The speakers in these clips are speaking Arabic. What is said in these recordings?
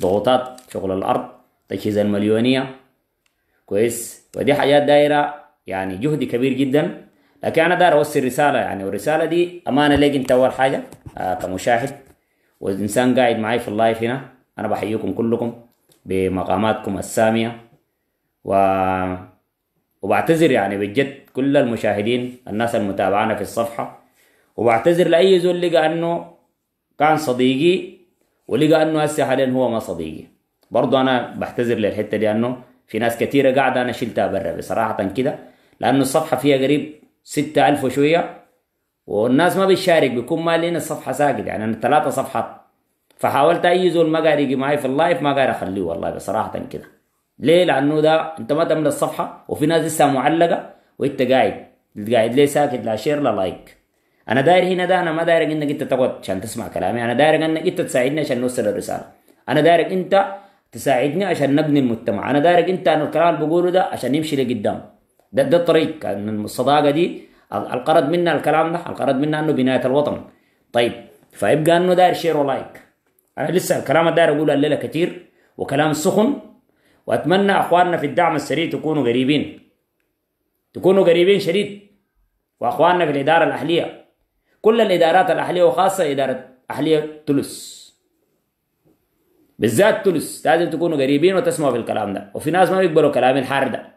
ضغوطات شغل الارض تجهيز المليونيه كويس ودي حاجات دايره يعني جهد كبير جدا لكن انا داير اوصل رساله يعني والرساله دي امانه ليك انت اول حاجه آه كمشاهد والانسان قاعد معي في اللايف هنا انا بحييكم كلكم بمقاماتكم الساميه و وبعتذر يعني بجد كل المشاهدين الناس المتابعانا في الصفحه وبعتذر لاي زول لقى انه كان صديقي ولقى انه هسه حاليا هو ما صديقي برضه انا بعتذر للحته دي انه في ناس كثيرة قاعدة أنا شلتها برا بصراحة كده لأنه الصفحة فيها قريب ستة ألف وشوية والناس ما بتشارك بيكون مالين الصفحة ساقط يعني أنا ثلاثة صفحات فحاولت اي زول ما قاعد يجي معي في اللايف ما قاعد اخليه والله بصراحه كده ليه لانه ده انت ما تملى الصفحه وفي ناس لسه معلقه وانت قاعد قاعد ليه ساكت لا شير لا لايك انا داير هنا ده انا ما دايرك انك انت تقعد عشان تسمع كلامي انا دايرك انك انت تساعدني عشان نوصل الرساله انا دايرك انت تساعدني عشان نبني المجتمع انا دايرك انت انا الكلام اللي بقوله ده عشان يمشي لقدام ده ده الطريق الصداقه دي القرض منها الكلام ده القرض منها انه بنايه الوطن طيب فيبقى انه داير شير ولايك انا لسه الكلام داير اقوله الليله كتير وكلام سخن واتمنى اخواننا في الدعم السريع تكونوا قريبين تكونوا قريبين شديد واخواننا في الاداره الاهليه كل الإدارات الأهلية وخاصة إدارة أهلية تلس بالذات تلس لازم تكونوا قريبين وتسمعوا في الكلام ده وفي ناس ما بيقبلوا كلام الحار ده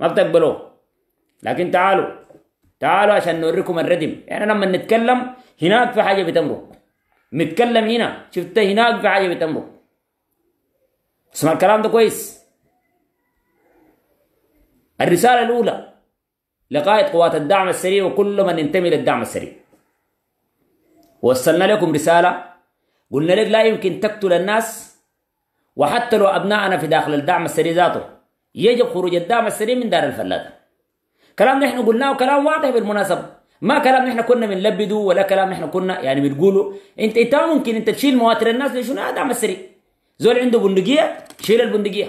ما بتقبلوه لكن تعالوا تعالوا عشان نوريكم الردم يعني لما نتكلم هناك في حاجة بتمرق نتكلم هنا شفت هناك في حاجة بتمرق اسمع الكلام ده كويس الرسالة الأولى لقائد قوات الدعم السريع وكل من ينتمي للدعم السريع وصلنا لكم رسالة قلنا لك لا يمكن تقتل الناس وحتى لو أبناءنا في داخل الدعم السري ذاته يجب خروج الدعم السري من دار الفلاته كلام نحن قلناه كلام واضح بالمناسبة ما كلام نحن كنا بنلبده ولا كلام نحن كنا يعني بنقوله انت انت ممكن انت تشيل مواتر الناس لشنو هذا عم السري زول عنده بندقيه شيل البندقيه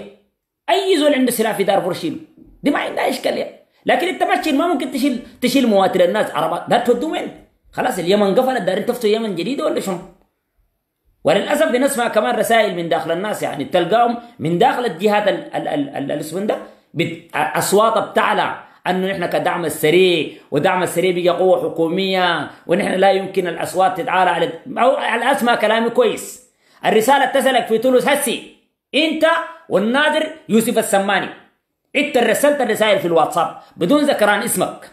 اي زول عنده سلاح في دار فرشيل دي ما عندها اشكاليه لكن انت ما تشيل ما ممكن تشيل تشيل مواتر الناس عربات ده تودوا وين خلاص اليمن قفلت دارين تفتوا يمن جديده ولا شنو؟ وللاسف بنسمع كمان رسائل من داخل الناس يعني تلقاهم من داخل الجهات الاسم ده اصوات بتعلى انه نحن كدعم السريع ودعم السريع بيجي قوه حكوميه ونحن لا يمكن الاصوات تتعالى على او على اسمع كلامي كويس الرساله اتصلك في تونس هسي انت والنادر يوسف السماني انت رسلت الرسائل في الواتساب بدون ذكران اسمك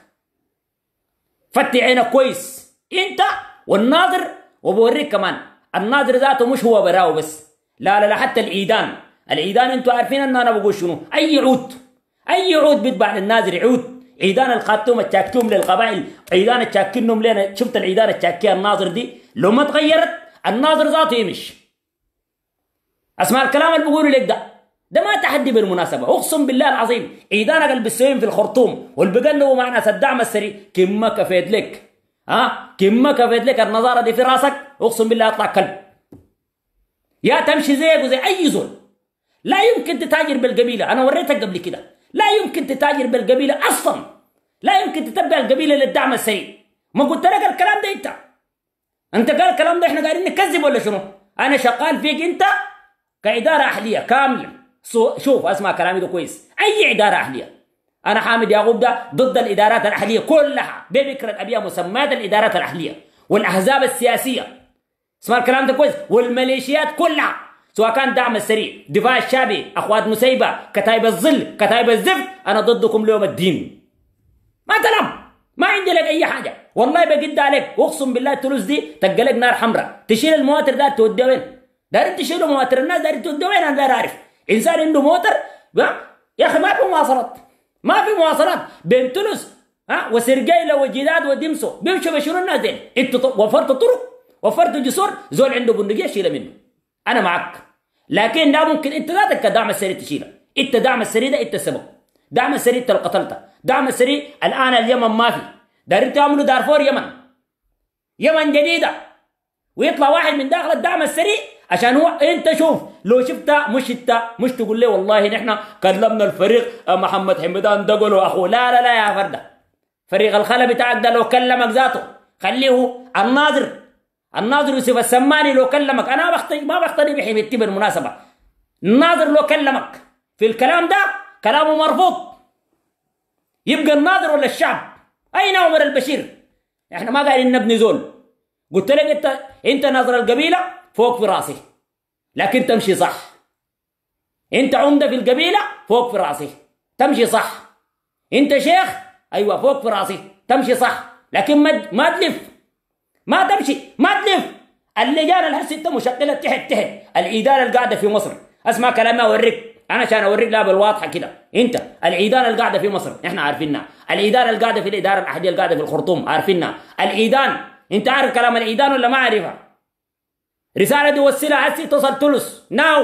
فتي عينك كويس انت والناظر وبوريك كمان الناظر ذاته مش هو براو بس لا لا لا حتى العيدان العيدان انتوا عارفين ان انا بقول شنو اي عود اي عود بيتباع للناظر عود عيدان الخاتوم التشاكتوم للقبائل عيدان التشاكنهم لنا شفت العيدان التشاكيه الناظر دي لو ما تغيرت الناظر ذاته يمشي اسمع الكلام اللي بقوله لك ده ده ما تحدي بالمناسبة أقسم بالله العظيم عيدانك اللي بالسوين في الخرطوم والبقنوا مع ناس الدعم السري كما كفيت لك ها كما كفيت لك النظارة دي في راسك اقسم بالله اطلع كلب يا تمشي زيك وزي اي زول لا يمكن تتاجر بالقبيلة انا وريتك قبل كده لا يمكن تتاجر بالقبيلة اصلا لا يمكن تتبع القبيلة للدعم السريع ما قلت لك الكلام ده انت انت قال الكلام ده احنا قاعدين نكذب ولا شنو انا شغال فيك انت كإدارة أهلية كاملة شوف اسمع كلامي ده كويس أي إدارة أهلية انا حامد يعقوب ده ضد الادارات الاهليه كلها بفكره ابيها مسمات الادارات الاهليه والاحزاب السياسيه اسمع الكلام ده كويس والميليشيات كلها سواء كان دعم السريع دفاع الشعبي اخوات مسيبه كتائب الظل كتائب الزفت انا ضدكم ليوم الدين ما تلم ما عندي لك اي حاجه والله بجد عليك اقسم بالله التلوس دي تقلق نار حمراء تشيل المواتر ده توديه وين داير تشيل مواتر الناس داير توديه وين انا داير عارف انسان عنده موتر يا اخي ما في مواصلات ما في مواصلات بين تونس ها وسرقيلة وجداد ودمسو بيمشوا بيشيلوا الناس دي انت وفرت طرق وفرت جسور زول عنده بندقية شيلها منه انا معك لكن لا ممكن انت ذاتك دعم السري تشيلها انت دعم السري ده انت السبب دعم السري انت اللي قتلته دعم السري الان اليمن ما في دارين تعملوا دارفور يمن يمن جديده ويطلع واحد من داخل الدعم السري عشان هو انت شوف لو شفت مش انت مش تقول لي والله نحن كلمنا الفريق آه، محمد حمدان دقل اخو لا لا لا يا فرده فريق الخلا بتاعك ده لو كلمك ذاته خليه الناظر الناظر يوسف السماني لو كلمك انا بختي ما بختلف بحبيبتي بالمناسبه الناظر لو كلمك في الكلام ده كلامه مرفوض يبقى الناظر ولا الشعب اين عمر البشير احنا ما قاعدين نبني زول قلت لك انت انت ناظر القبيله فوق في راسي لكن تمشي صح انت عمده في القبيله فوق في راسي تمشي صح انت شيخ ايوه فوق في راسي تمشي صح لكن ما ما تلف ما تمشي ما تلف اللجان الحسي انت مشغله تحت تحت الاداره القاعده في مصر اسمع كلامي اوريك انا عشان اوريك لا بالواضحه كده انت العيدان القاعده في مصر احنا عارفينها العيدان القاعده في الاداره الاحاديه القاعده في الخرطوم عارفينها العيدان انت عارف كلام العيدان ولا ما عارفها رسالة دي وسيلة هسي توصل تلس ناو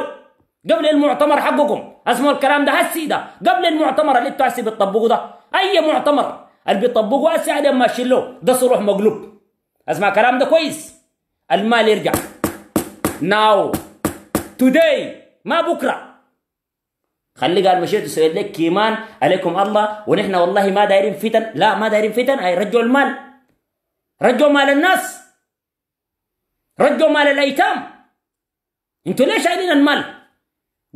قبل المعتمر حقكم اسمه الكلام ده هسي ده قبل المعتمر اللي انتوا هسي بتطبقوا ده اي معتمر اللي بتطبقوا هسي عدم ماشيين له ده صروح مقلوب اسمع الكلام ده كويس المال يرجع ناو توداي ما بكره خلي قال مشيت وسويت لك كيمان عليكم الله ونحن والله ما دايرين فتن لا ما دايرين فتن اي رجعوا المال رجعوا مال الناس رجعوا مال الايتام انتوا ليش شايلين المال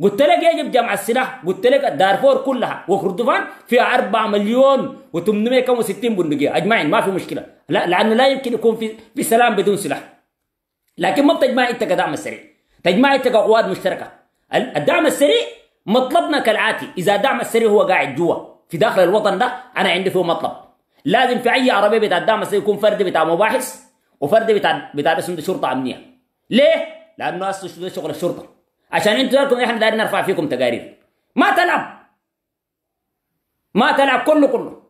قلت لك يجب جمع السلاح قلت لك الدارفور كلها وكردفان فيها 4 مليون و860 بندقيه اجمعين ما في مشكله لا لانه لا يمكن يكون في في سلام بدون سلاح لكن ما بتجمع انت كدعم السريع تجمع انت كقوات مشتركه الدعم السريع مطلبنا كالاتي اذا الدعم السريع هو قاعد جوا في داخل الوطن ده انا عندي فيه مطلب لازم في اي عربيه بتاع الدعم السريع يكون فرد بتاع مباحث وفرد بتاع بتاع بس شرطه امنيه ليه؟ لانه اصله شغل الشرطه عشان انتوا لكم احنا دايرين نرفع فيكم تقارير ما تلعب ما تلعب كله كله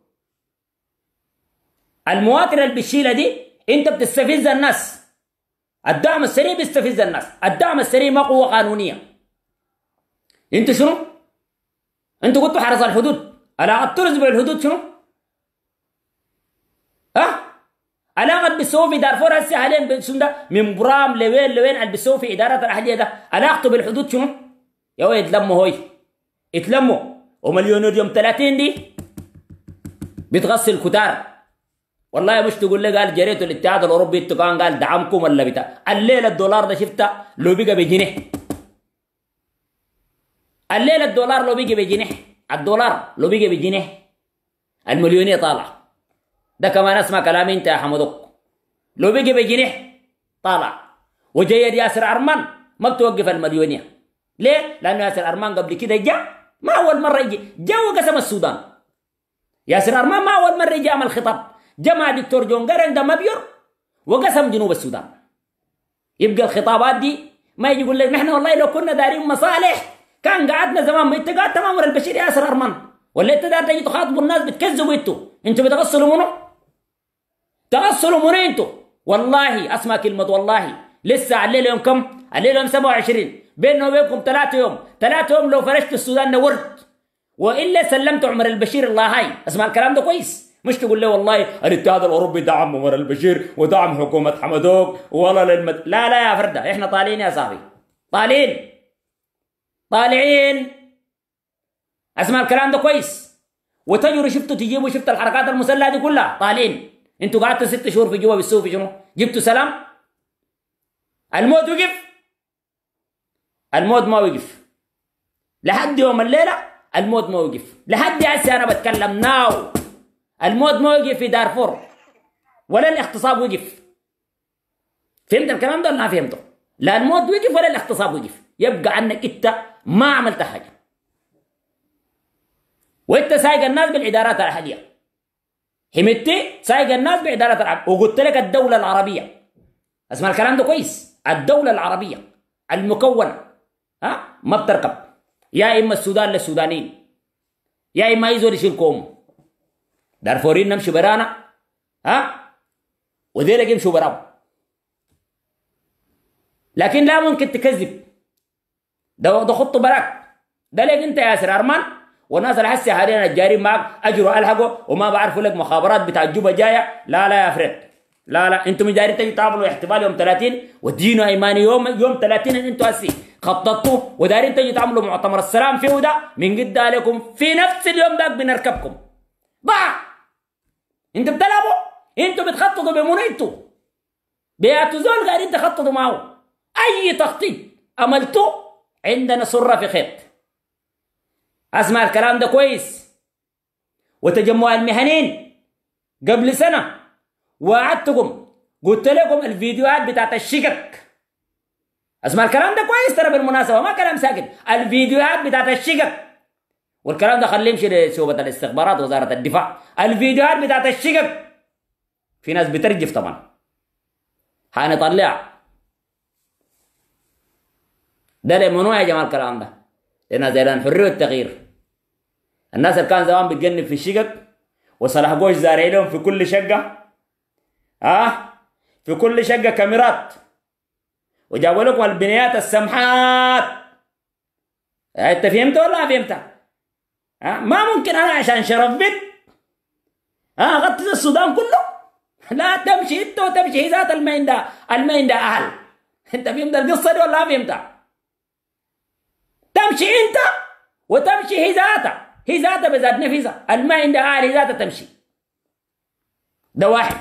المواطن اللي بتشيلها دي انت بتستفز الناس الدعم السريع بيستفز الناس الدعم السريع ما قوه قانونيه انتوا شنو؟ انتوا قلتوا حرس الحدود الا الطرز بالحدود شنو؟ الان قد دار في دارفور هسه حاليا ده من برام لوين لوين اللي بيسووا اداره الاهليه ده علاقته بالحدود شنو؟ يا وي يتلموا هوي يتلموا ومليونير يوم 30 دي بتغسل كتار والله مش تقول لي قال جريت الاتحاد الاوروبي التقان قال دعمكم ولا بتاع الليله الدولار ده شفته لو بقى بجنيه الليله الدولار لو بقى بجنيه الدولار لو بقى بجنيه المليونيه طالع ده كمان اسمع كلامي انت يا حمدوك لو بيجي بجنح طالع وجاي ياسر ارمان ما بتوقف المليونية ليه؟ لأنه ياسر ارمان قبل كده جاء ما أول مرة يجي جاء وقسم السودان ياسر ارمان ما أول مرة يجي عمل خطاب جاء مع دكتور جون جارين ده مبيور وقسم جنوب السودان يبقى الخطابات دي ما يجي يقول لك نحن والله لو كنا دارين مصالح كان قعدنا زمان ما انت قاعد تمام البشير ياسر ارمان ولا انت دار تجي تخاطبوا الناس بتكذبوا انتوا انتوا بتغسلوا منو؟ تغسلوا مرينتو والله اسمع كلمه والله لسه الليله يوم كم؟ الليله يوم 27 بيننا وبينكم ثلاثة يوم ثلاثة يوم لو فرشت السودان نورت والا سلمت عمر البشير الله هاي اسمع الكلام ده كويس مش تقول له والله الاتحاد الاوروبي دعم عمر البشير ودعم حكومه حمدوك ولا للمد... لا لا يا فرده احنا طالعين يا صاحبي طالعين طالعين اسمع الكلام ده كويس وتجروا شفتوا تجيبوا شفت الحركات المسلحه دي كلها طالعين انتوا قعدتوا ست شهور في جوا بتسووا في شنو؟ جبتوا سلام؟ الموت وقف؟ الموت ما وقف لحد يوم الليله الموت ما وقف لحد هسه انا بتكلم ناو الموت ما وقف في دارفور ولا الاغتصاب وقف فهمت الكلام ده ولا ما فهمته؟ لا الموت وقف ولا الاغتصاب وقف يبقى انك انت ما عملت حاجه وانت سايق الناس بالادارات الحاليه همتي سايق الناس بإدارة العرب وقلت لك الدولة العربية اسمع الكلام ده كويس الدولة العربية المكونة ها ما بتركب يا إما السودان للسودانيين يا إما يزور يشيلكم دارفورين نمشي برانا ها وذيلك يمشوا براهم لكن لا ممكن تكذب ده ده خطه براك ده ليك انت يا ياسر ارمان والناس اللي حسي حاليا الجارين معك اجروا الحقوا وما بعرفوا لك مخابرات بتاع جوبا جايه لا لا يا فريد لا لا انتم جاري تجي تعملوا احتفال يوم 30 ودينوا ايماني يوم يوم 30 انتم هسي خططتوا ودارين تجي تعملوا مؤتمر السلام فيه ده من جد عليكم في نفس اليوم ده بنركبكم بقى انتم بتلعبوا انتم بتخططوا بمنو انتوا زول قاعدين تخططوا معه اي تخطيط عملتوه عندنا سره في خيط اسمع الكلام ده كويس وتجمع المهنيين قبل سنة وعدتكم قلت لكم الفيديوهات بتاعت الشقق اسمع الكلام ده كويس ترى بالمناسبة ما كلام ساكت الفيديوهات بتاعت الشقق والكلام ده خليه يمشي لشعبة الاستخبارات وزارة الدفاع الفيديوهات بتاعت الشقق في ناس بترجف طبعا هنطلع ده لمنوع يا جماعة الكلام ده لأنها زي حرية التغيير الناس اللي كان زمان بتجنب في الشقق وصلاح جوش زارع لهم في كل شقة ها في كل شقة كاميرات وجابوا لكم البنيات السمحات إيه، انت فهمت ولا ما فهمت؟ ما ممكن انا عشان شرف بيت ها آه السودان كله لا تمشي انت وتمشي ذات المين ده المين ده اهل انت فهمت القصه دي ولا ما فهمتها؟ تمشي انت وتمشي هي ذاتها هي ذاتها بذات نفسها الما عندها هي ذاتها تمشي ده واحد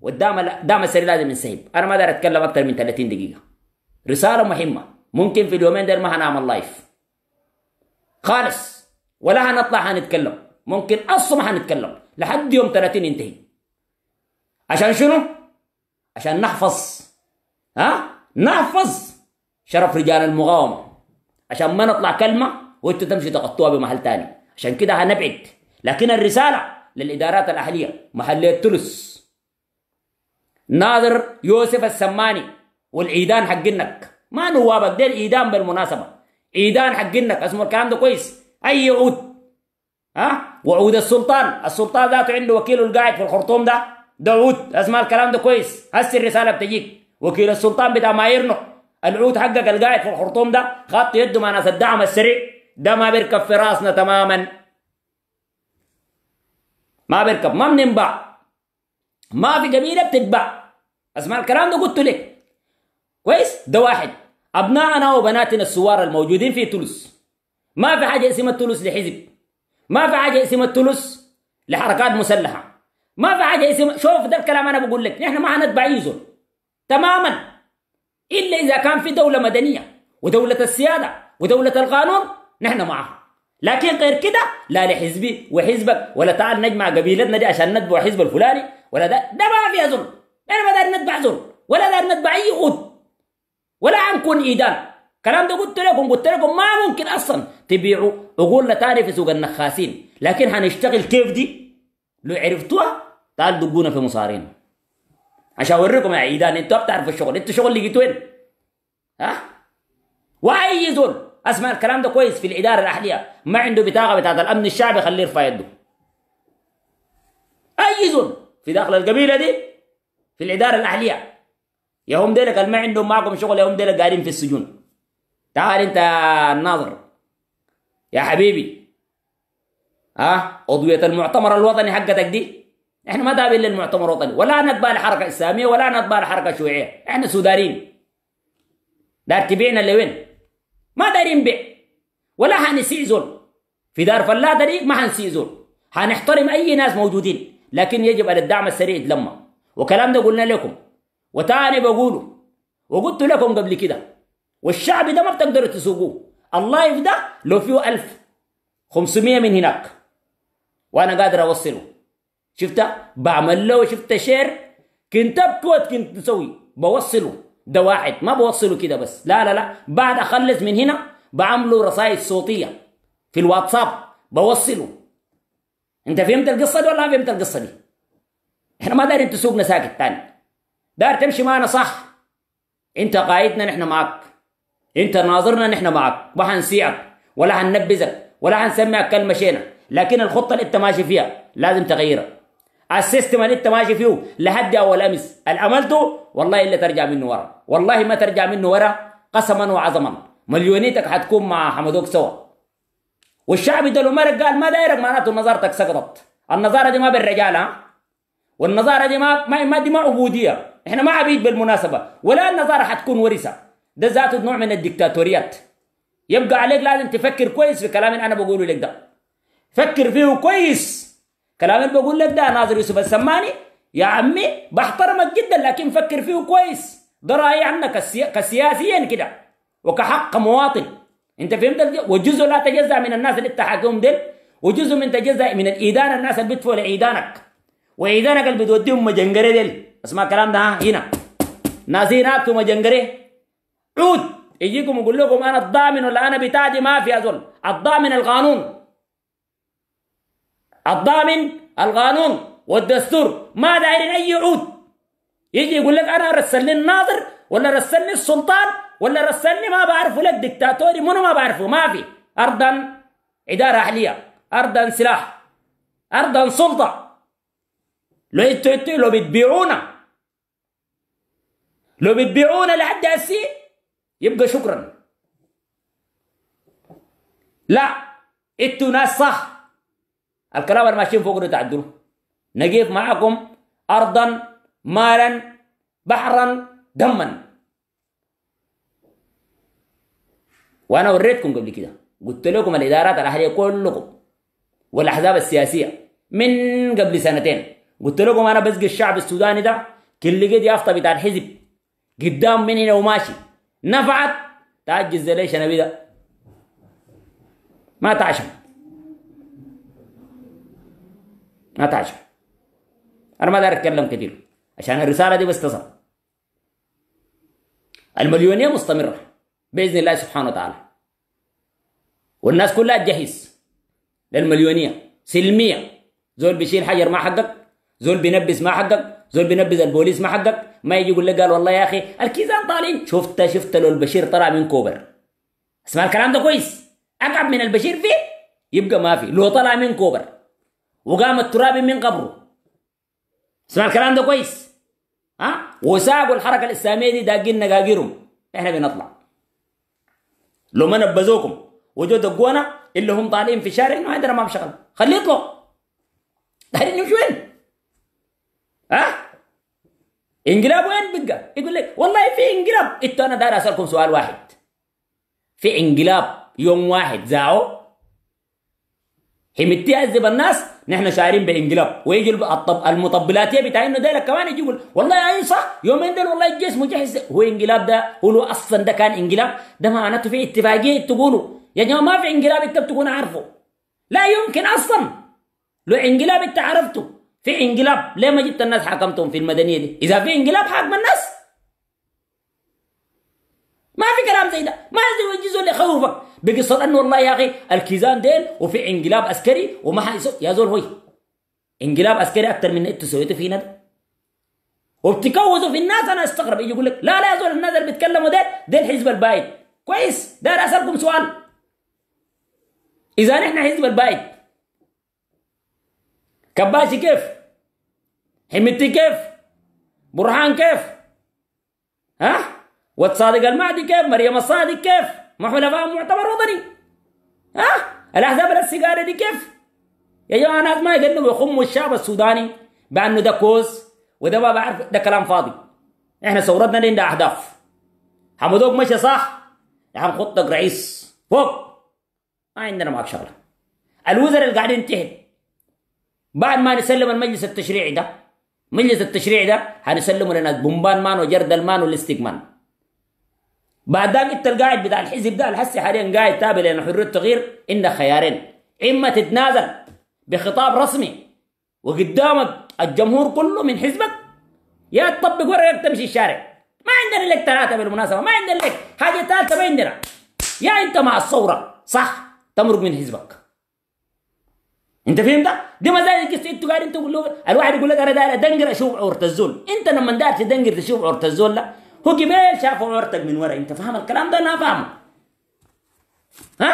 والدام دام السري لازم ينسحب انا ما اقدر اتكلم اكثر من 30 دقيقه رساله مهمه ممكن في اليومين دول ما هنعمل لايف خالص ولا هنطلع هنتكلم ممكن اصلا ما هنتكلم لحد يوم 30 ينتهي عشان شنو عشان نحفظ ها نحفظ شرف رجال المقاومه عشان ما نطلع كلمه وانتوا تمشي تغطوها بمحل ثاني عشان كده هنبعد لكن الرسالة للإدارات الأهلية محلية تلس ناظر يوسف السماني والإيدان حقنك ما نوابك دير الإيدان بالمناسبة إيدان حقنك اسمه الكلام ده كويس أي عود ها وعود السلطان السلطان ذاته عنده وكيل القاعد في الخرطوم ده ده عود اسمع الكلام ده كويس هسه الرسالة بتجيك وكيل السلطان بتاع مايرنو العود حقك القاعد في الخرطوم ده خط يده مع ناس الدعم السريع ده ما بيركب في راسنا تماما ما بيركب ما بننباع ما في قبيله بتتباع اسمع الكلام ده قلته لك كويس ده واحد ابنائنا وبناتنا السوار الموجودين في تولس ما في حاجه اسمها تولس لحزب ما في حاجه اسمها تولس لحركات مسلحه ما في حاجه اسمها شوف ده الكلام انا بقول لك نحن ما حنتبع يزول تماما الا اذا كان في دوله مدنيه ودوله السياده ودوله القانون نحن معه لكن غير كده لا لحزبي وحزبك ولا تعال نجمع قبيلتنا دي عشان نتبع حزب الفلاني ولا ده ده ما فيها ظلم انا يعني ما داير نتبع ظلم ولا داير نتبع اي قد ولا حنكون ايدان الكلام ده قلت لكم قلت لكم ما ممكن اصلا تبيعوا عقولنا تاني في سوق النخاسين لكن هنشتغل كيف دي لو عرفتوها تعال دقونا في مصارينا عشان اوريكم يا عيدان انتوا بتعرفوا الشغل انتوا شغل لقيتوا وين ها واي ظلم اسمع الكلام ده كويس في الاداره الاهليه ما عنده بطاقه بتاعت الامن الشعبي خليه يرفع يده اي زول في داخل القبيله دي في الاداره الاهليه يا هم ديلك ما عندهم معكم شغل يا هم ديلك قاعدين في السجون تعال انت الناظر يا حبيبي ها عضويه المؤتمر الوطني حقتك دي احنا ما تابعين للمؤتمر الوطني ولا نتبع الحركه الاسلاميه ولا نتبع الحركه الشيوعيه احنا سودانيين دار تبيعنا لوين ما دايرين بيع ولا حنسيء زول في دار فلا داري ما حنسيء زول حنحترم اي ناس موجودين لكن يجب على الدعم السريع لما وكلام ده قلنا لكم وتاني بقوله وقلت لكم قبل كده والشعب ده ما بتقدروا تسوقوه اللايف ده لو فيه 1500 من هناك وانا قادر اوصله شفته بعمل له شفت شير كنت ابكوت كنت تسوي بوصله ده واحد ما بوصله كده بس لا لا لا بعد اخلص من هنا بعمله رسائل صوتيه في الواتساب بوصله انت فهمت القصه دي ولا ما فهمت القصه دي احنا ما دارين تسوقنا ساكت ثاني دار تمشي معنا صح انت قائدنا نحن معك انت ناظرنا نحن معك ما حنسيعك ولا حننبذك ولا حنسمعك كلمه شينا لكن الخطه اللي انت ماشي فيها لازم تغيرها السيستم اللي انت ماشي فيه لحد اول امس عملته والله الا ترجع منه ورا والله ما ترجع منه ورا قسما وعظما مليونيتك حتكون مع حمدوك سوا والشعب ده لو مرق قال ما دايرك معناته نظارتك سقطت النظاره دي ما بالرجال ها والنظاره دي ما ما دي ما عبوديه احنا ما عبيد بالمناسبه ولا النظاره حتكون ورثه ده ذاته نوع من الدكتاتوريات يبقى عليك لازم تفكر كويس في كلام انا بقوله لك ده فكر فيه كويس كلام اللي بقول لك ده ناظر يوسف السماني يا عمي بحترمك جدا لكن فكر فيه كويس ده رايي عنك كسياسيا كده وكحق مواطن انت فهمت وجزء لا تجزا من الناس اللي بتحكمهم ديل وجزء من تجزا من الايدان الناس اللي بيدفعوا لايدانك وايدانك اللي بتوديهم مجنجره ديل اسمع الكلام ده ناس هنا نازينات ومجنجره عود يجيكم يقول لكم انا الضامن ولا انا بتاعتي ما في ازول الضامن القانون الضامن القانون والدستور ما دايرين اي عود يجي يقول لك انا رسلني الناظر ولا رسلني السلطان ولا رسلني ما بعرفه لك دكتاتوري منو ما بعرفه ما في ارضا اداره اهليه ارضا سلاح ارضا سلطه لو انتوا انتوا لو بتبيعونا لو بتبيعونا لحد هسي يبقى شكرا لا انتوا ناس صح الكلام اللي ماشيين فوق ده تعدلوا نقيف معكم أرضا مالا بحرا دما وأنا وريتكم قبل كده قلت لكم الإدارات الأهلية كلكم والأحزاب السياسية من قبل سنتين قلت لكم أنا بسقي الشعب السوداني ده كل لقيت يافطة بتاع الحزب قدام من هنا وماشي نفعت تعجز ليش أنا بدا ما تعشم ما تعجب انا ما داير اتكلم كثير عشان الرساله دي بس تصل المليونيه مستمره باذن الله سبحانه وتعالى والناس كلها تجهز للمليونيه سلميه زول بيشيل حجر ما حقك زول بينبس ما حقك زول بينبس البوليس ما حقك ما يجي يقول لك قال والله يا اخي الكيزان طالعين شفت شفت لو البشير طلع من كوبر اسمع الكلام ده كويس اقعد من البشير فيه يبقى ما في لو طلع من كوبر وقام التراب من قبره اسمع الكلام ده كويس ها أه؟ وساقوا الحركه الاسلاميه دي داقين نقاقيرهم احنا بنطلع لو ما نبذوكم وجو دقونا اللي هم طالعين في الشارع انه عندنا ما بشغل خليه يطلع دايرين يمشوا وين؟ ها؟ انقلاب وين بقى؟ يقول لك والله في انقلاب انتوا انا داير اسالكم سؤال واحد في انقلاب يوم واحد زاعوا حمتيعذب الناس نحن شايرين بانقلاب ويجي الطب المطبلاتيه بتاعنا ديلك كمان يجي يقول والله اي صح يومين دول والله الجيش مجهز هو انقلاب ده هو اصلا ده كان انقلاب ده معناته في اتفاقيه تقولوا يا جماعه ما في انقلاب انت بتكون عارفه لا يمكن اصلا لو انقلاب انت عرفته في انقلاب ليه ما جبت الناس حكمتهم في المدنيه دي اذا في انقلاب حاكم الناس ما في كلام زي ده ما يجوز زول يخوفك بقصة انه والله يا اخي الكيزان ديل وفي انقلاب عسكري وما حيسو يا زول هوي انقلاب عسكري اكثر من انتوا سويتوا فينا ده وبتكوزوا في الناس انا استغرب يجي يقول لك لا لا يا زول الناس اللي بيتكلموا ديل ديل حزب البايد كويس داير اسالكم سؤال اذا نحن حزب البايد كباشي كيف حمتي كيف برهان كيف ها والصادق المعدي كيف مريم الصادق كيف ما حلفاء معتبر وطني ها الاحزاب السيجاره دي كيف يا جماعه ناس ما يقدروا يخموا الشعب السوداني بانه ده كوز وده ما بعرف ده كلام فاضي احنا ثورتنا دي اهداف حمودوك مشى صح يا عم خطك رئيس فوق ما عندنا معك شغله الوزراء اللي قاعدين ينتهي بعد ما نسلم المجلس التشريعي ده مجلس التشريع ده هنسلمه لنا بومبان مان وجردل مان والاستقمان ذلك انت القاعد بتاع الحزب ده الحسي حاليا قاعد تابع لان حريه التغيير عندك خيارين اما تتنازل بخطاب رسمي وقدامك الجمهور كله من حزبك يا تطبق ورقك تمشي الشارع ما عندنا لك ثلاثه بالمناسبه ما عندنا لك حاجه ثالثه ما عندنا يا انت مع الثوره صح تمرق من حزبك انت فهمت ده؟ دي مزاج القصه انتوا قاعدين تقولوا الواحد يقول لك انا داير ادنقر اشوف عوره الزول انت لما داير تدنقر تشوف عوره الزول ده هو جبال شافوا عورتك من ورا انت فاهم الكلام ده انا فاهمه ها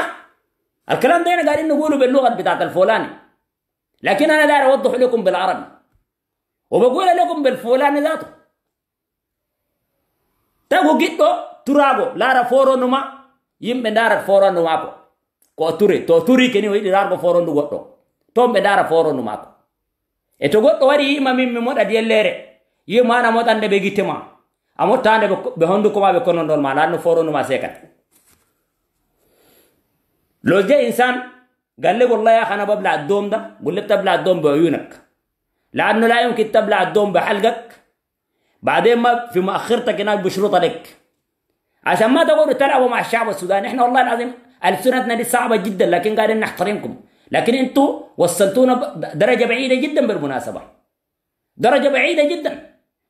الكلام ده انا قاعدين نقوله باللغه بتاعت الفلاني لكن انا داير اوضح لكم بالعربي وبقول لكم بالفلاني ذاته تاكو جيتو تراغو لارا فورو نما yimɓe ndarat forondu maako ko turi to turi keni o yiɗi largo forondu goɗɗo toon ɓe ndara forondu maako e to goɗɗo wari yima min mi moɗat yellere yimana moɗande ɓe gitte ma amottande ɓe hondukomaɓe kono ɗon maɗa no foronuma sekat losde insan قال لي والله يا اخي انا ببلع الدوم ده قول لي بتبلع الدوم بعيونك لانه لا يمكن تبلع الدوم بحلقك بعدين ما في مؤخرتك هناك بشروط لك عشان ما تقولوا تلعبوا مع الشعب السوداني احنا والله العظيم السنتنا دي صعبه جدا لكن قاعدين نحترمكم لكن انتوا وصلتونا درجه بعيده جدا بالمناسبه درجه بعيده جدا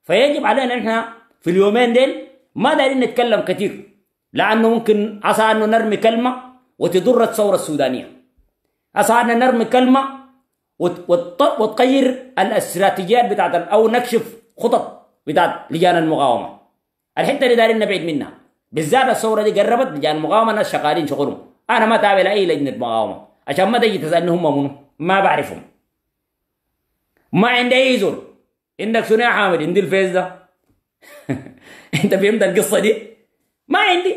فيجب علينا احنا في اليومين ديل ما دارين نتكلم كثير لأنه ممكن عسى أنه نرمي كلمة وتضر الثورة السودانية عسى أنه نرمي كلمة وتغير الاستراتيجيات بتاعت أو نكشف خطط بتاعت لجان المقاومة الحتة اللي دارين نبعد منها بالذات الثورة دي قربت لجان المقاومة الناس شغالين شغلهم أنا ما تابع لأي لجنة مقاومة عشان ما تجي تسألني هم منو ما بعرفهم ما عندي أي زول عندك سناء حامد عندي الفيس ده انت فهمت القصه دي ما عندي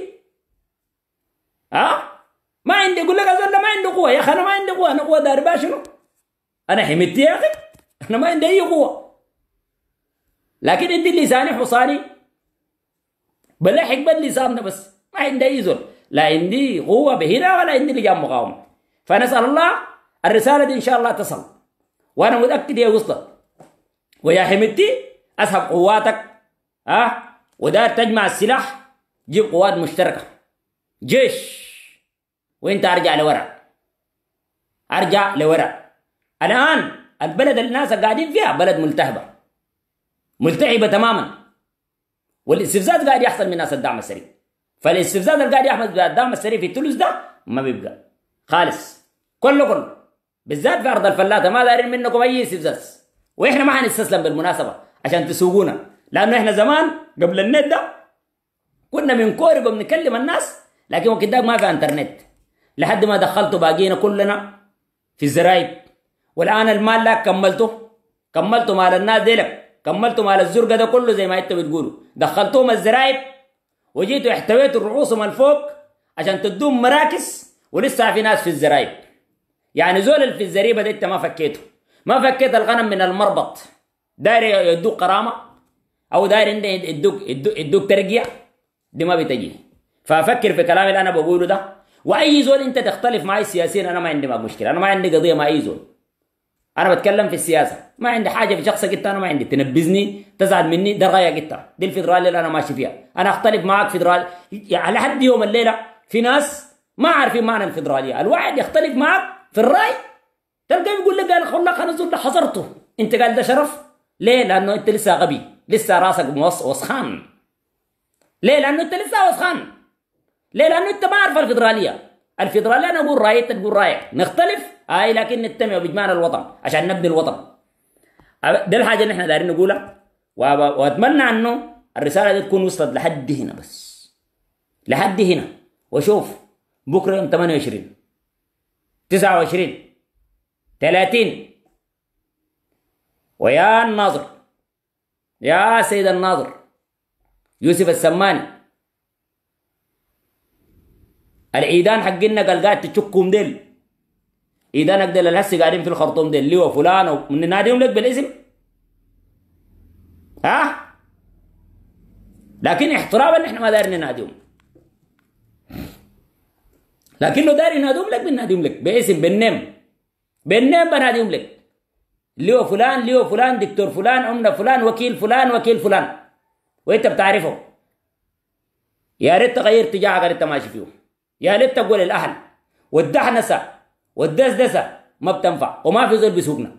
ها أه؟ ما عندي يقول لك الزول ده ما عندي قوه يا اخي انا ما عندي قوه انا قوه دار شنو انا حمدت يا اخي انا ما عندي اي قوه لكن عندي لساني حصاني بلحق باللسان ده بس ما عندي اي زول لا عندي قوه بهنا ولا عندي لجان مقاومه فنسال الله الرساله دي ان شاء الله تصل وانا متاكد هي وصلت ويا حمدتي اسحب قواتك ها وده تجمع السلاح جيب قوات مشتركة جيش وانت ارجع لورا ارجع لورا الان البلد اللي الناس قاعدين فيها بلد ملتهبة ملتهبة تماما والاستفزاز قاعد يحصل من ناس الدعم السريع فالاستفزاز اللي قاعد يحصل الدعم السريع في تولوز ده ما بيبقى خالص كله كله بالذات في ارض الفلاته ما دارين منكم اي استفزاز واحنا ما حنستسلم بالمناسبه عشان تسوقونا لانه احنا زمان قبل النت ده كنا بنكورب وبنكلم الناس لكن وقت ده ما في انترنت لحد ما دخلتوا باقينا كلنا في الزرايب والان المال ده كملته كملته مال الناس ديلك كملته مال الزرقة ده كله زي ما انت بتقولوا دخلتوهم الزرايب وجيتوا احتويتوا رؤوسهم الفوق عشان تدوم مراكز ولسه في ناس في الزرايب يعني زول في الزريبة ده انت ما فكيته ما فكيت الغنم من المربط داير يدوك كرامه او داير انت ادوك ادوك, ترقيه دي ما بتجي ففكر في كلامي اللي انا بقوله ده واي زول انت تختلف معي سياسيا انا ما عندي مشكله انا ما عندي قضيه مع اي زول انا بتكلم في السياسه ما عندي حاجه في شخصك انت انا ما عندي تنبذني تزعل مني ده رايك انت دي الفدرال اللي انا ماشي فيها انا اختلف معك فدرال على يعني لحد يوم الليله في ناس ما عارفين معنى الفدراليه الواحد يختلف معك في الراي تلقاه يقول لك انا خلاك انا زول حصرته انت قال ده شرف ليه لانه انت لسه غبي لسه راسك وسخان ليه لانه انت لسه وسخان ليه لانه انت ما عارف الفدراليه الفدراليه انا اقول رايي انت تقول رايك نختلف اي لكن نتمع بجمال الوطن عشان نبني الوطن ده الحاجه اللي احنا دايرين نقولها واتمنى انه الرساله دي تكون وصلت لحد هنا بس لحد هنا وشوف بكره يوم 28 29 30 ويا الناظر يا سيد الناظر يوسف السماني العيدان حقنا قال قاعد تشكهم ديل عيدانك ديل الهس قاعدين في الخرطوم ديل هو وفلان ومن ناديهم لك بالاسم ها لكن احتراما نحن ما دارين نناديهم لكنه داري يناديهم لك بناديهم لك باسم بالنم بالنم بناديهم لك ليو فلان ليو فلان دكتور فلان عملة فلان وكيل فلان وكيل فلان وانت بتعرفه يا ريت تغير اتجاهك اللي انت ماشي فيه يا ريت تقول الاهل والدحنسه والدسدسه ما بتنفع وما في زول بيسوقنا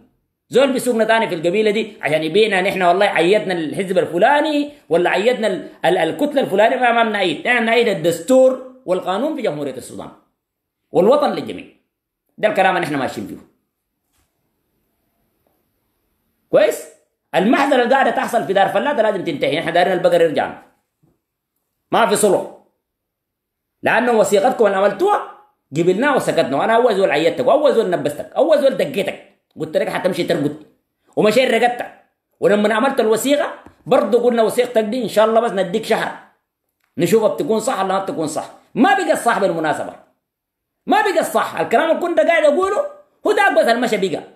زول بيسوقنا تاني في القبيله دي عشان يبينا نحن والله عيدنا الحزب الفلاني ولا عيدنا ال ال الكتله الفلانيه ما بنعيد نحن بنعيد الدستور والقانون في جمهوريه السودان والوطن للجميع ده الكلام اللي احنا ماشيين فيه كويس المحزنه اللي قاعده تحصل في دار فلاته لازم تنتهي احنا دارنا البقر يرجع ما في صلح لانه وثيقتكم اللي عملتوها قبلناها وسكتنا وانا اول زول عيدتك واول زول نبستك اول زول دقيتك قلت لك حتمشي ترقد ومشيت رقدتك ولما عملت الوثيقه برضه قلنا وثيقتك دي ان شاء الله بس نديك شهر نشوفها بتكون صح ولا ما بتكون صح ما بقى الصح بالمناسبه ما بقى الصح الكلام اللي كنت قاعد اقوله هو ده بس المشى بقى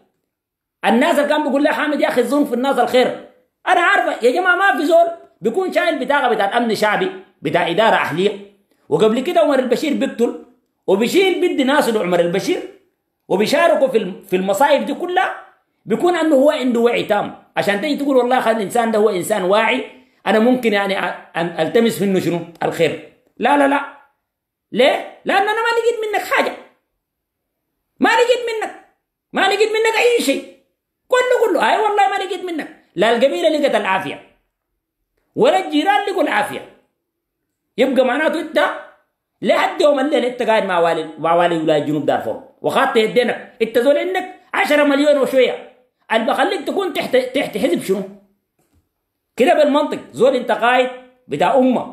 الناس اللي كان بيقول لها حامد يا اخي الظن في الناس الخير انا عارفه يا جماعه ما في زول بيكون شايل بطاقه بتاع امن شعبي بتاع اداره اهليه وقبل كده عمر البشير بيقتل وبيشيل بد ناس لعمر البشير وبيشاركوا في في المصايب دي كلها بيكون انه هو عنده وعي تام عشان تيجي تقول والله هذا الانسان ده هو انسان واعي انا ممكن يعني أن التمس منه شنو الخير لا لا لا ليه لان انا ما لقيت منك حاجه ما لقيت منك ما لقيت منك اي شيء كله كله هاي والله ما لقيت منك لا القبيله لقت العافيه ولا الجيران لقوا العافيه يبقى معناته انت لحد يوم الليل انت قاعد مع والي مع والي ولايه جنوب دارفور وخدت يدينك انت زول انك 10 مليون وشويه اللي بخليك تكون تحت تحت حزب شنو؟ كده بالمنطق زول انت قايد بتاع امه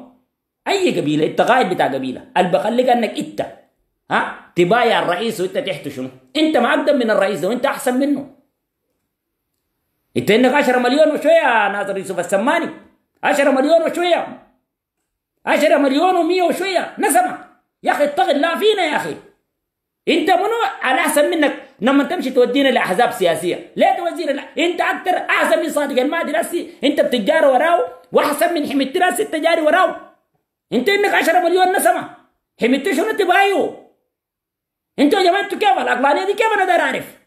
اي قبيله انت قايد بتاع قبيله اللي بخليك انك انت ها تبايع الرئيس وانت تحته شنو؟ انت معقدم من الرئيس ده وانت احسن منه انت عندك 10 مليون وشويه ناظر يوسف السماني 10 مليون وشويه 10 مليون و100 وشويه نسمه يا اخي اتقي الله فينا يا اخي انت منو احسن منك لما تمشي تودينا لاحزاب سياسيه ليه توزينا لا. انت اكثر احسن من صادق المهدي راسي انت بتجار وراه واحسن من حميد راسي التجاري وراه انت انك 10 مليون نسمه حميد شنو بايو انتوا يا جماعه كيف الاقلانيه دي كيف انا داير اعرف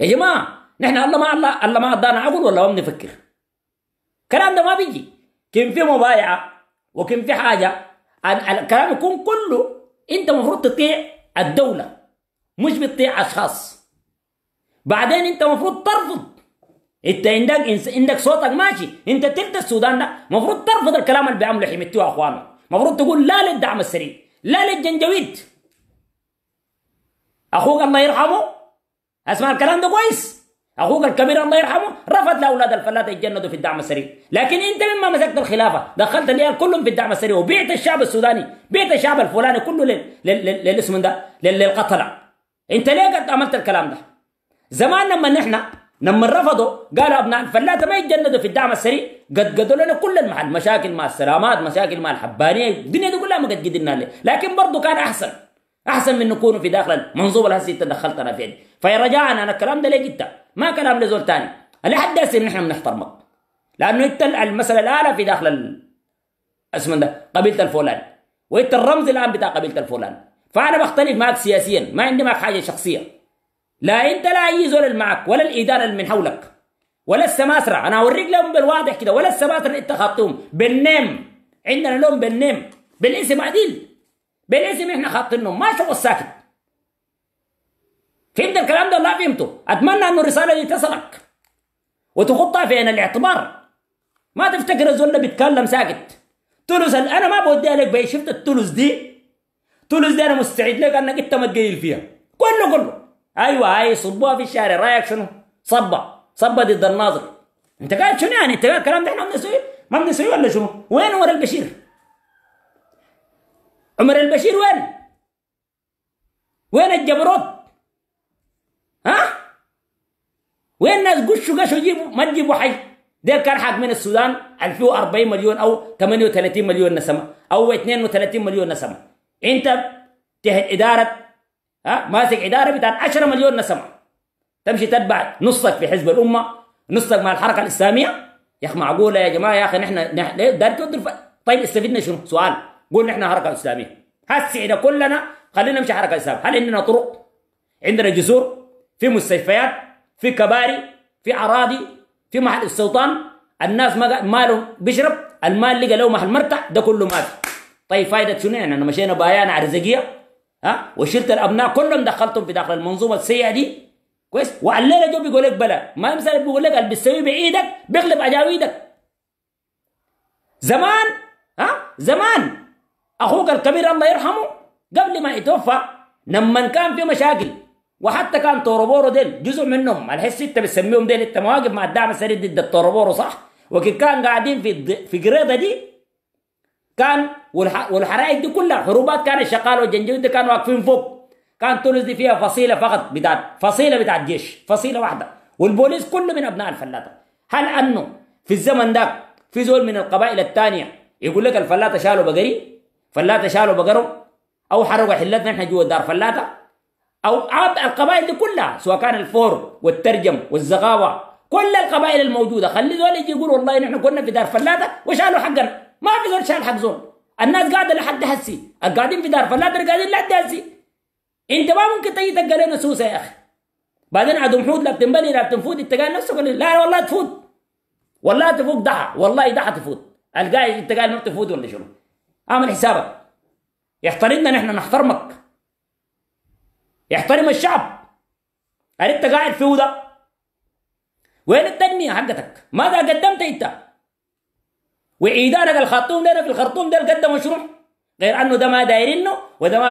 يا جماعه نحن الله ما الله الله ما ادانا عقل ولا ما بنفكر الكلام ده ما بيجي كان في مبايعه وكان في حاجه الكلام يكون كله انت المفروض تطيع الدوله مش بتطيع اشخاص بعدين انت المفروض ترفض انت عندك عندك صوتك ماشي انت تلت السودان ده المفروض ترفض الكلام اللي بيعمله حميتي اخواننا المفروض تقول لا للدعم السريع لا للجنجويد اخوك الله يرحمه اسمع الكلام ده كويس اخوك الكبير الله يرحمه رفض لاولاد الفلاته يتجندوا في الدعم السريع لكن انت مما مسكت الخلافه دخلت العيال كلهم في الدعم السريع وبيعت الشعب السوداني بيعت الشعب الفلاني كله للاسم ده للقتله انت ليه قد عملت الكلام ده زمان لما نحن لما رفضوا قالوا ابناء الفلاته ما يتجندوا في الدعم السريع قد قدوا لنا كل المحل مشاكل مع السلامات مشاكل مع الحبانيه الدنيا دي كلها ما قد قدرنا لكن برضه كان احسن احسن من نكون في داخل المنظومه اللي هسه انت دخلتنا فيها دي فرجاء انا الكلام ده ليك انت ما كلام لزول ثاني حد هسه نحن بنحترمك لانه انت المساله الان في داخل اسمه ده قبيله الفلان وانت الرمز الان بتاع قبيله الفلان فانا بختلف معك سياسيا ما عندي معك حاجه شخصيه لا انت لا اي زول معك ولا الاداره اللي من حولك ولا السماسرة انا اوريك لهم بالواضح كده ولا السماسرة اللي انت خاطيهم بالنيم عندنا لهم بالنيم بالاسم عديل بالاسم احنا ما ماشي ساكت فهمت الكلام ده ولا فهمته اتمنى انه الرساله دي تصلك وتحطها في عين الاعتبار ما تفتكر الزول بيتكلم ساكت تونس انا ما بوديها لك بي شفت التونس دي تونس دي انا مستعد لك انك انت ما تقيل فيها كله كله ايوه هاي صبوها في الشارع رايك شنو صبه صبه ضد الناظر انت قاعد شنو يعني انت قاعد الكلام ده احنا بنسويه ما بنسويه ولا شنو وين ورا البشير عمر البشير وين؟ وين الجبروت؟ ها؟ وين ناس قشوا قشوا جيبوا ما تجيبوا حي ديل كان حق من السودان 2040 مليون او 38 مليون نسمه او 32 مليون نسمه انت تحت اداره ها ماسك اداره بتاعت 10 مليون نسمه تمشي تتبع نصك في حزب الامه نصك مع الحركه الاسلاميه يا اخي معقوله يا جماعه يا اخي نحن نحن طيب استفدنا شنو؟ سؤال قلنا احنا حركه اسلاميه هسه اذا كلنا خلينا نمشي حركه اسلاميه هل عندنا طرق عندنا جسور في مستشفيات في كباري في اراضي في محل السلطان الناس ما ماله بيشرب المال لقى له محل مرتع ده كله مات طيب فائده شنو يعني انا مشينا بيان عرزقيه ها وشلت الابناء كلهم دخلتهم في داخل المنظومه السيئه دي كويس والليله جو بيقول لك بلا ما يمثل بيقول لك اللي بتسويه بايدك بيغلب اجاويدك زمان ها زمان أخوك الكبير الله يرحمه قبل ما يتوفى لما كان في مشاكل وحتى كان طوربورو ديل جزء منهم الحس انت بتسميهم ديل انت مواقف مع الدعم السريع ضد الطوربورو صح؟ وكان كان قاعدين في في قريضه دي كان والحرائق دي كلها حروبات كان الشقال دي كانوا واقفين فوق كان تونس دي فيها فصيله فقط بتاعت فصيله بتاعت جيش فصيله واحده والبوليس كله من ابناء الفلاته هل انه في الزمن ده في زول من القبائل الثانيه يقول لك الفلاته شالوا بقري فلاته شالوا بقرهم او حرقوا حلتنا احنا جوا دار فلاته او القبائل دي كلها سواء كان الفور والترجم والزغاوه كل القبائل الموجوده خلي ذول يجي يقولوا والله نحن كنا في دار فلاته وشالوا حقنا ما في ذول شال حق زول الناس قاعده لحد هسي القاعدين في دار فلاته قاعدين لحد هسي انت ما ممكن تجي تلقى لنا سوسه يا اخي بعدين عاد حوت لا بتنبني لا بتنفوت انت قال نفسك لا والله تفوت والله تفوت دحى والله دحى تفوت القاعد انت قال ما تفوت ولا شنو اعمل آه، حسابك يحترمنا نحن نحترمك يحترم الشعب هل انت قاعد في ده وين التنميه حقتك؟ ماذا قدمت انت؟ وعيدانك الخرطوم ده في الخرطوم ده قدم مشروع غير انه ده ما دايرينه وده ما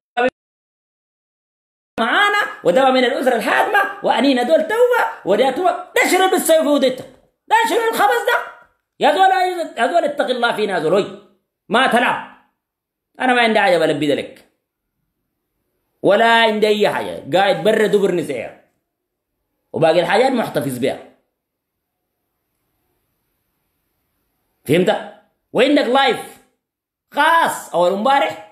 معانا وده من الاسره الحاكمه وانينا دول توبه وده توبه ده شنو بالسيف وديتك ده شنو الخبز ده؟ يا دول يا دول اتقي الله فينا زول ما تلعب انا ما عندي حاجه بلبي لك ولا عندي اي حاجه قاعد برا دبر نسعيها وباقي الحاجات محتفظ بها فهمت؟ وعندك لايف خاص اول امبارح